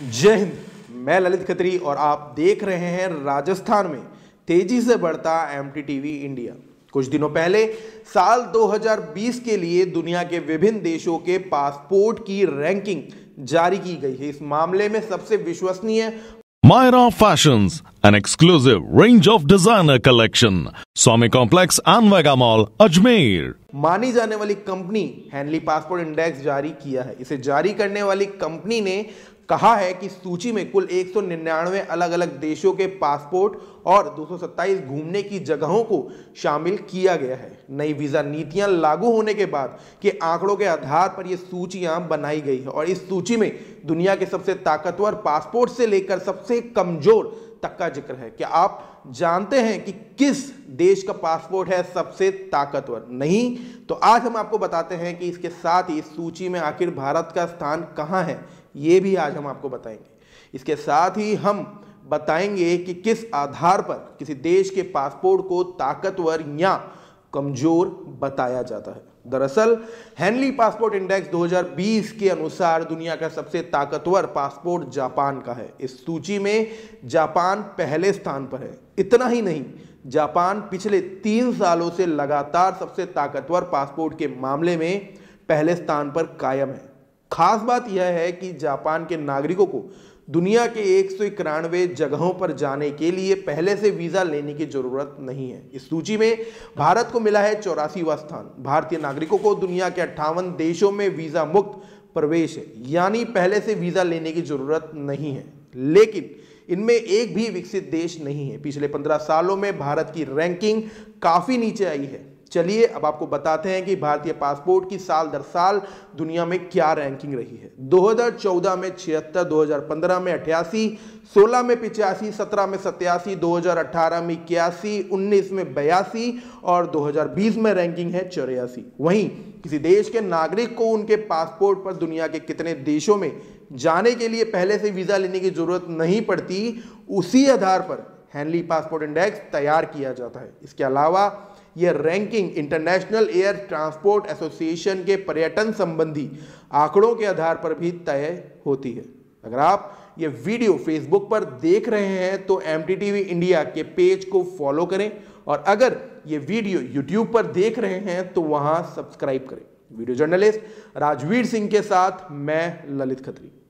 जय हिंद मैं ललित खत्री और आप देख रहे हैं राजस्थान में तेजी से बढ़ता एम टीवी इंडिया कुछ दिनों पहले साल 2020 के लिए दुनिया के विभिन्न देशों के पासपोर्ट की रैंकिंग जारी की गई है इस मामले में सबसे विश्वसनीय Myra fashion an exclusive range of designer collection Swami complex and mall Ajmer मानी जाने वाली कंपनी हैनली पासपोर्ट इंडेक्स जारी किया है इसे जारी करने वाली कंपनी ने कहा है कि सूची में कुल 199 अलग अलग देशों के पासपोर्ट और 227 घूमने की जगहों को शामिल किया गया है नई वीज़ा नीतियां लागू होने के बाद के आंकड़ों के आधार पर ये सूचियां बनाई गई है और इस सूची में दुनिया के सबसे ताकतवर पासपोर्ट से लेकर सबसे कमज़ोर तक का जिक्र है कि आप जानते हैं कि किस देश का पासपोर्ट है सबसे ताकतवर नहीं तो आज हम आपको बताते हैं कि इसके साथ ही इस सूची में आखिर भारत का स्थान कहाँ है ये भी आज हम आपको बताएंगे इसके साथ ही हम बताएंगे कि किस आधार पर किसी देश के पासपोर्ट को ताकतवर या कमजोर बताया जाता है दरअसल हैनली पासपोर्ट इंडेक्स 2020 के अनुसार दुनिया का सबसे ताकतवर पासपोर्ट जापान का है इस सूची में जापान पहले स्थान पर है इतना ही नहीं जापान पिछले तीन सालों से लगातार सबसे ताकतवर पासपोर्ट के मामले में पहले स्थान पर कायम है खास बात यह है कि जापान के नागरिकों को दुनिया के एक सौ इक्यानवे जगहों पर जाने के लिए पहले से वीज़ा लेने की ज़रूरत नहीं है इस सूची में भारत को मिला है चौरासीवा स्थान भारतीय नागरिकों को दुनिया के अट्ठावन देशों में वीज़ा मुक्त प्रवेश है यानी पहले से वीज़ा लेने की ज़रूरत नहीं है लेकिन इनमें एक भी विकसित देश नहीं है पिछले पंद्रह सालों में भारत की रैंकिंग काफ़ी नीचे आई है चलिए अब आपको बताते हैं कि भारतीय पासपोर्ट की साल दर साल दुनिया में क्या रैंकिंग रही है 2014 में छिहत्तर 2015 में अठासी 16 में पिचासी 17 में सत्यासी 2018 में इक्यासी 19 में बयासी और 2020 में रैंकिंग है चौरासी वहीं किसी देश के नागरिक को उनके पासपोर्ट पर दुनिया के कितने देशों में जाने के लिए पहले से वीज़ा लेने की ज़रूरत नहीं पड़ती उसी आधार पर हैनली पासपोर्ट इंडेक्स तैयार किया जाता है इसके अलावा यह ranking international air transport association के पर्यटन संबंधी आंकड़ों के आधार पर भी तय होती है अगर आप ये वीडियो फेसबुक पर देख रहे हैं तो एम इंडिया के पेज को फॉलो करें और अगर ये वीडियो यूट्यूब पर देख रहे हैं तो वहां सब्सक्राइब करें वीडियो जर्नलिस्ट राजवीर सिंह के साथ मैं ललित खत्री